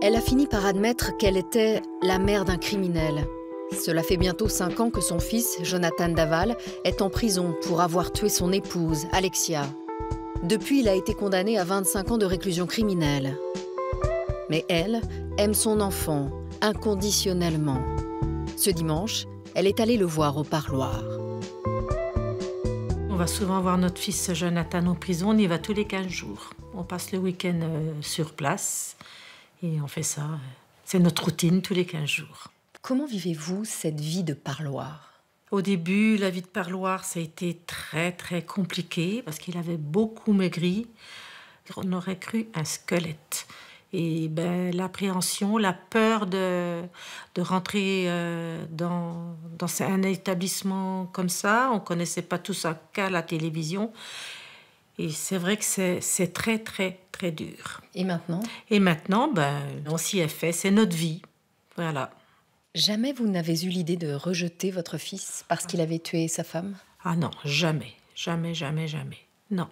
Elle a fini par admettre qu'elle était la mère d'un criminel. Cela fait bientôt cinq ans que son fils, Jonathan Daval, est en prison pour avoir tué son épouse, Alexia. Depuis, il a été condamné à 25 ans de réclusion criminelle. Mais elle aime son enfant inconditionnellement. Ce dimanche, elle est allée le voir au parloir. On va souvent voir notre fils Jonathan en prison. On y va tous les 15 jours. On passe le week-end euh, sur place. Et on fait ça. C'est notre routine tous les 15 jours. Comment vivez-vous cette vie de parloir Au début, la vie de parloir, ça a été très très compliqué parce qu'il avait beaucoup maigri. On aurait cru un squelette. Et ben, l'appréhension, la peur de, de rentrer euh, dans, dans, un établissement comme ça, on connaissait pas tout ça qu'à la télévision. Et c'est vrai que c'est très, très, très dur. Et maintenant Et maintenant, ben, on s'y est fait, c'est notre vie. Voilà. Jamais vous n'avez eu l'idée de rejeter votre fils parce qu'il avait tué sa femme Ah non, jamais, jamais, jamais, jamais. Non.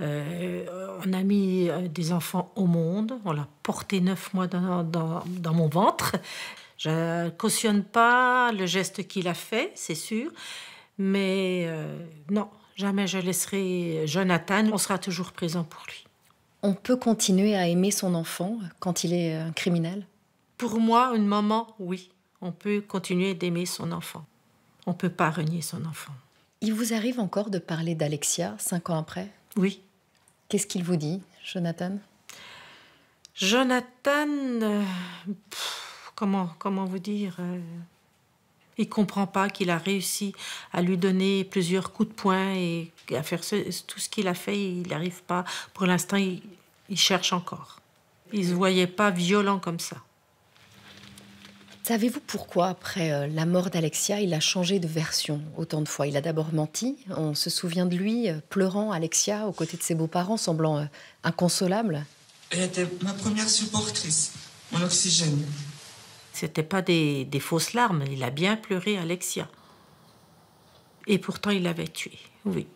Euh, on a mis euh, des enfants au monde, on l'a porté neuf mois dans, mon ventre. Je cautionne pas le geste qu'il a fait, c'est sûr, mais euh, non, Jamais je laisserai Jonathan. On sera toujours présent pour lui. On peut continuer à aimer son enfant quand il est un euh, criminel Pour moi, une maman, oui. On peut continuer d'aimer son enfant. On ne peut pas renier son enfant. Il vous arrive encore de parler d'Alexia cinq ans après Oui. Qu'est-ce qu'il vous dit, Jonathan Jonathan, euh, comment, comment vous dire euh, il comprend pas qu'il a réussi à lui donner plusieurs coups de poing et à faire tout ce qu'il a fait, il n'arrive pas. Pour l'instant, il, cherche encore. Il se voyait pas violent comme ça. Savez-vous pourquoi, après euh, la mort d'Alexia, il a changé de version autant de fois Il a d'abord menti. On se souvient de lui euh, pleurant Alexia aux côtés de ses beaux-parents, semblant euh, inconsolable. Elle était ma première supportrice, mon oxygène. C'était pas des, fausses larmes. Il a bien pleuré Alexia. Et pourtant, il l'avait tué. Oui.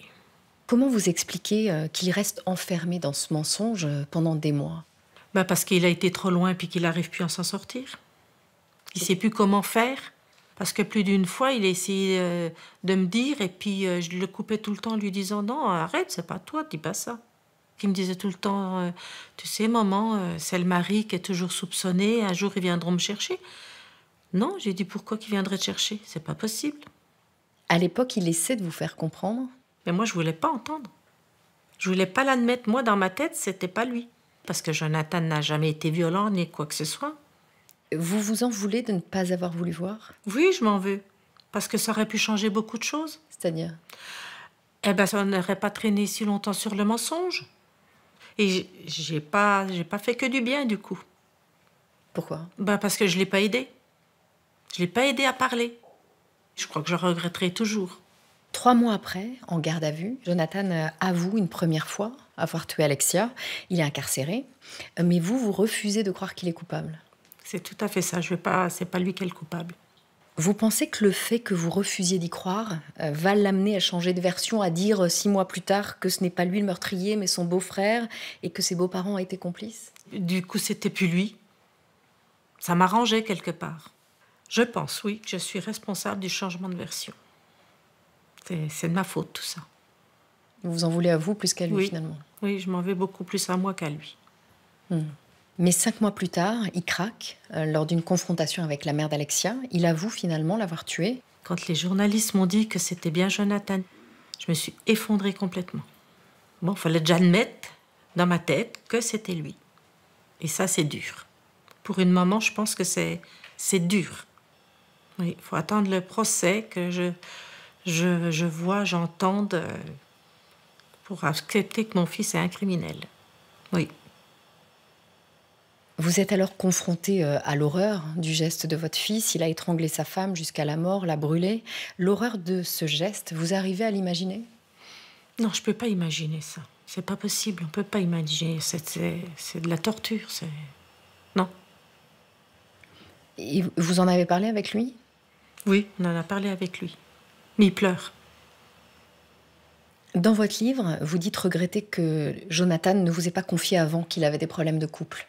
Comment vous expliquez euh, qu'il reste enfermé dans ce mensonge euh, pendant des mois bah, Parce qu'il a été trop loin puis qu'il n'arrive plus à s'en sortir. Il sait plus comment faire. Parce que plus d'une fois, il a essayé euh, de me dire, et puis je le coupais tout le temps en lui disant Non, arrête, c'est pas toi, dis pas ça qui me disait tout le temps, euh, tu sais, maman, euh, c'est le mari qui est toujours soupçonné, un jour ils viendront me chercher. Non, j'ai dit, pourquoi qu'ils viendraient te chercher C'est pas possible. À l'époque, il essaie de vous faire comprendre Mais moi, je voulais pas entendre. Je voulais pas l'admettre. Moi, dans ma tête, c'était pas lui. Parce que Jonathan n'a jamais été violent ni quoi que ce soit. Vous vous en voulez de ne pas avoir voulu voir Oui, je m'en veux. Parce que ça aurait pu changer beaucoup de choses. C'est-à-dire Eh ben, ça n'aurait pas traîné si longtemps sur le mensonge. Et j'ai pas, j'ai pas fait que du bien du coup. Pourquoi ben parce que je l'ai pas aidé. Je l'ai pas aidé à parler. Je crois que je regretterai toujours. Trois mois après, en garde à vue, Jonathan euh, avoue une première fois avoir tué Alexia. Il est incarcéré, euh, mais vous, vous refusez de croire qu'il est coupable. C'est tout à fait ça. Je vais pas. C'est pas lui qui est le coupable. Vous pensez que le fait que vous refusiez d'y croire euh, va l'amener à changer de version, à dire euh, six mois plus tard que ce n'est pas lui le meurtrier, mais son beau-frère, et que ses beaux-parents ont été complices Du coup, c'était plus lui. Ça m'arrangeait quelque part. Je pense, oui, que je suis responsable du changement de version. C'est de ma faute, tout ça. Vous en voulez à vous plus qu'à lui, finalement Oui, je m'en vais beaucoup plus à moi qu'à lui. Hmm. Mais cinq mois plus tard, il craque euh, lors d'une confrontation avec la mère d'Alexia. Il avoue finalement l'avoir tué. Quand les journalistes m'ont dit que c'était bien Jonathan, je me suis effondrée complètement. Bon, il fallait déjà admettre dans ma tête que c'était lui. Et ça, c'est dur. Pour une maman, je pense que c'est c'est dur. Il faut attendre le procès, que je, je, vois, j'entende, euh, pour accepter que mon fils est un criminel. Oui. Vous êtes alors confronté euh, à l'horreur du geste de votre fils. Il a étranglé sa femme jusqu'à la mort, l'a brûlée. L'horreur de ce geste, vous arrivez à l'imaginer Non, je ne peux pas imaginer ça. C'est pas possible. On ne peut pas imaginer. C'est de la torture. C'est non. vous en avez parlé avec lui Oui, on en a parlé avec lui. Mais il pleure. Dans votre livre, vous dites regretter que Jonathan ne vous ait pas confié avant qu'il avait des problèmes de couple.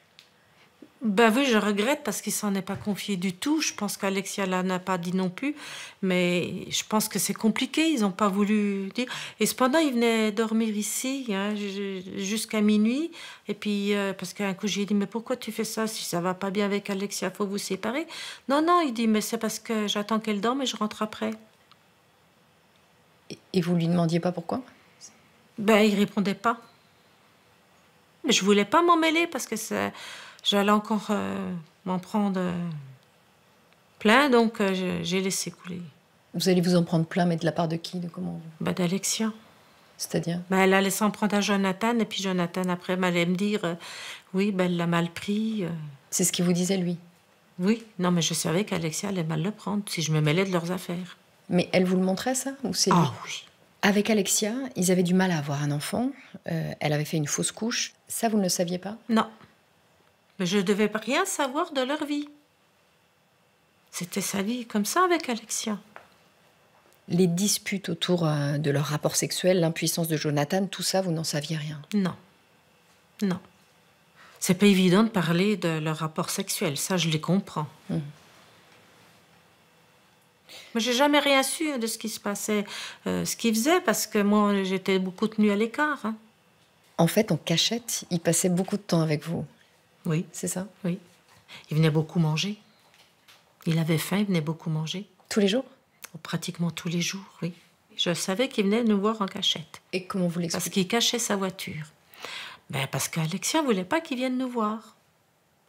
Ben oui, je regrette parce qu'il s'en est pas confié du tout. Je pense qu'Alexia n'a pas dit non plus, mais je pense que c'est compliqué. Ils n'ont pas voulu dire. Et cependant, il venait dormir ici hein, jusqu'à minuit. Et puis, euh, parce parce qu'un coup, j'ai dit mais pourquoi tu fais ça si ça va pas bien avec Alexia, faut vous séparer. Non, non, il dit mais c'est parce que j'attends qu'elle dorme et je rentre après. Et vous lui demandiez pas pourquoi Ben, il répondait pas. Mais Je voulais pas m'en mêler parce que c'est j'allais encore euh, m'en prendre euh, plein, donc euh, j'ai laissé couler. Vous allez vous en prendre plein, mais de la part de qui comment bah, D'Alexia. C'est-à-dire bah, Elle allait s'en prendre à Jonathan, et puis Jonathan, après, m'allait me dire Oui, bah, elle l'a mal pris. C'est ce qu'il vous disait, lui Oui, non, mais je savais qu'Alexia allait mal le prendre si je me mêlais de leurs affaires. Mais elle vous le montrait, ça Ou c'est Ah oui. Avec Alexia, ils avaient du mal à avoir un enfant. elle avait fait une fausse couche. Ça, vous ne le saviez pas Non mais je ne devais rien savoir de leur vie. C'était sa vie comme ça avec Alexia. Les disputes autour euh, de leur rapport sexuel, l'impuissance de Jonathan, tout ça, vous n'en saviez rien Non. Non. C'est pas évident de parler de leur rapport sexuel, ça je les comprends. Hum. Mais j'ai jamais rien su de ce qui se passait, euh, ce qu'ils faisaient, parce que moi j'étais beaucoup tenue à l'écart. Hein. En fait, en cachette, ils passaient beaucoup de temps avec vous. Oui, c'est ça. Oui. Il venait beaucoup manger. Il avait faim, il venait beaucoup manger. Tous les jours oh, Pratiquement tous les jours, oui. Je savais qu'il venait nous voir en cachette. Et comment vous l'expliquez Parce qu'il cachait sa voiture. Ben parce qu'Alexia voulait pas qu'il vienne nous voir.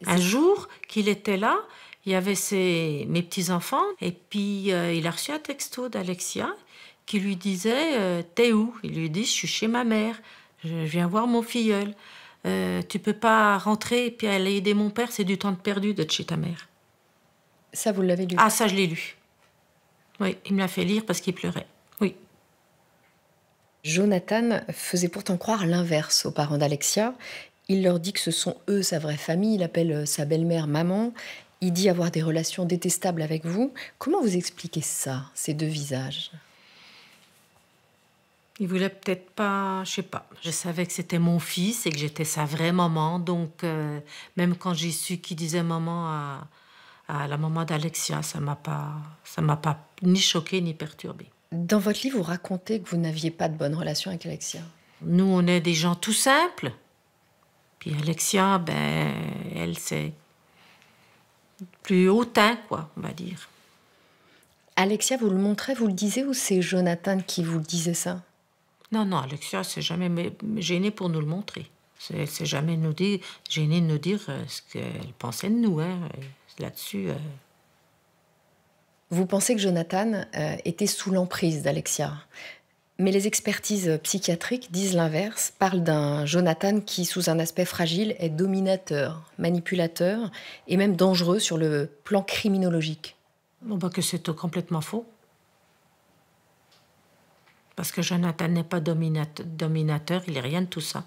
Un jour qu'il était là, il y avait ses, mes petits-enfants, et puis euh, il a reçu un texto d'Alexia qui lui disait euh, T'es où Il lui dit Je suis chez ma mère, je viens voir mon filleul. Euh, tu peux pas rentrer et puis aller aider mon père, c'est du temps perdu d'être chez ta mère. Ça, vous l'avez lu Ah, ça, je l'ai lu. Oui, il me l'a fait lire parce qu'il pleurait. Oui. Jonathan faisait pourtant croire l'inverse aux parents d'Alexia. Il leur dit que ce sont eux sa vraie famille, il appelle euh, sa belle-mère maman, il dit avoir des relations détestables avec vous. Comment vous expliquez ça, ces deux visages il voulait peut-être pas, je sais pas. Je savais que c'était mon fils et que j'étais sa vraie maman. Donc, euh, même quand j'ai su qu'il disait maman à, la maman d'Alexia, ça m'a pas, ça m'a pas ni choqué ni perturbé. Dans votre livre, vous racontez que vous n'aviez pas de bonne relation avec Alexia. Nous, on est des gens tout simples. Puis Alexia, ben, elle, c'est plus hautain, quoi, on va dire. Alexia, vous le montrez, vous le disiez, ou c'est Jonathan qui vous le disait ça non, non, Alexia, s'est jamais gênée pour nous le montrer. C'est jamais nous dit gênée de nous dire euh, ce qu'elle pensait de nous. Hein, euh, là-dessus. Euh. Vous pensez que Jonathan était sous l'emprise d'Alexia. Mais les expertises psychiatriques disent l'inverse, parlent d'un Jonathan qui, sous un aspect fragile, est dominateur, manipulateur et même dangereux sur le plan criminologique. Bon, bah que c'est complètement faux. Parce que Jonathan n'est pas dominateur, il n'est rien de tout ça.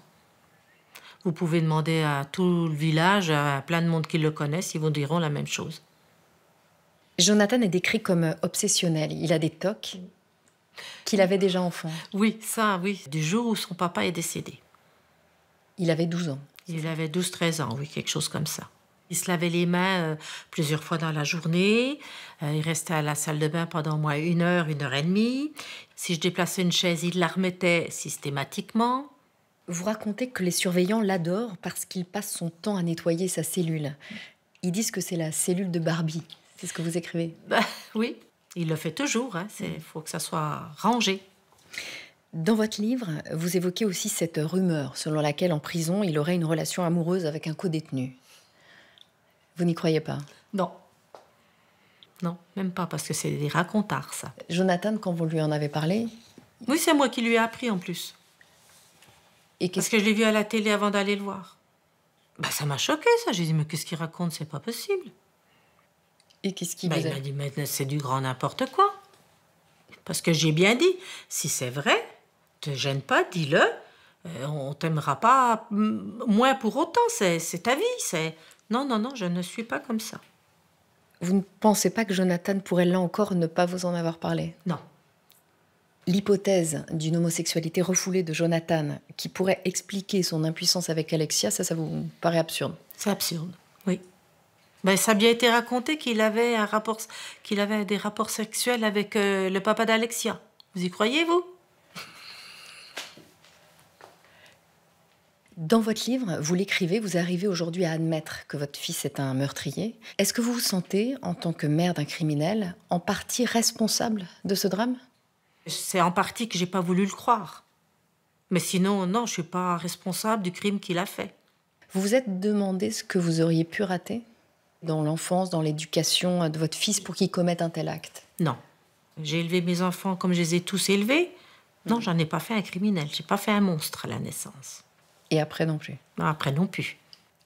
Vous pouvez demander à tout le village, à plein de monde qui le connaissent, ils vous diront la même chose. Jonathan est décrit comme obsessionnel. Il a des tocs qu'il avait déjà enfant. Oui, ça, oui. Du jour où son papa est décédé. Il avait 12 ans. Il avait 12-13 ans, oui, quelque chose comme ça. Il se lavait les mains euh, plusieurs fois dans la journée. Euh, il restait à la salle de bain pendant au moins une heure, une heure et demie. Si je déplaçais une chaise, il la remettait systématiquement. Vous racontez que les surveillants l'adorent parce qu'il passe son temps à nettoyer sa cellule. Ils disent que c'est la cellule de Barbie. C'est ce que vous écrivez. Bah, oui, il le fait toujours. Il hein. faut que ça soit rangé. Dans votre livre, vous évoquez aussi cette rumeur selon laquelle en prison, il aurait une relation amoureuse avec un co-détenu. Vous n'y croyez pas Non. Non, même pas, parce que c'est des racontards, ça. Jonathan, quand vous lui en avez parlé Oui, c'est moi qui lui ai appris en plus. Et qu'est- parce que je l'ai vu à la télé avant d'aller le voir. Bah, ça m'a choqué, ça. J'ai dit, mais qu'est-ce qu'il raconte C'est pas possible. Et qu'est-ce qu'il bah, Il m'a dit, mais c'est du grand n'importe quoi. Parce que j'ai bien dit, si c'est vrai, te gêne pas, dis-le. Euh, on t'aimera pas mm, moins pour autant, c'est ta vie, c'est non, non, non, je ne suis pas comme ça. Vous ne pensez pas que Jonathan pourrait là encore ne pas vous en avoir parlé Non. L'hypothèse d'une homosexualité refoulée de Jonathan qui pourrait expliquer son impuissance avec Alexia, ça, ça vous paraît absurde C'est absurde, oui. Ben, ça a bien été raconté qu'il avait, des rapports sexuels avec euh, le papa d'Alexia. Vous y croyez, vous Dans votre livre, vous l'écrivez, vous arrivez aujourd'hui à admettre que votre fils est un meurtrier. Est-ce que vous vous sentez, en tant que mère d'un criminel, en partie responsable de ce drame C'est en partie que j'ai pas voulu le croire. Mais sinon, non, je suis pas responsable du crime qu'il a fait. Vous vous êtes demandé ce que vous auriez pu rater dans l'enfance, dans l'éducation de votre fils pour qu'il commette un tel acte Non. J'ai élevé mes enfants comme je les ai tous élevés. Non, mm. j'en ai pas fait un criminel, j'ai pas fait un monstre à la naissance. Et après non plus. Après non plus.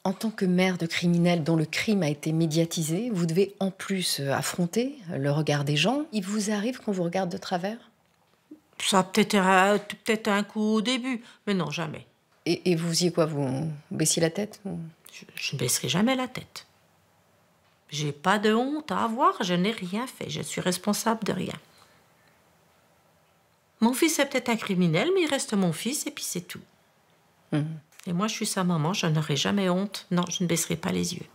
En tant que mère de criminel dont le crime a été médiatisé, vous devez en plus euh, affronter le regard des gens. Il vous arrive qu'on vous regarde de travers Ça peut-être peut un coup au début, mais non, jamais. Et, vous faisiez quoi Vous baissiez la tête je, ne baisserai jamais la tête. J'ai pas de honte à avoir, je n'ai rien fait, je suis responsable de rien. Mon fils est peut-être un criminel, mais il reste mon fils et puis c'est tout. Et moi, je suis sa maman, je n'aurai jamais honte. Non, je ne baisserai pas les yeux.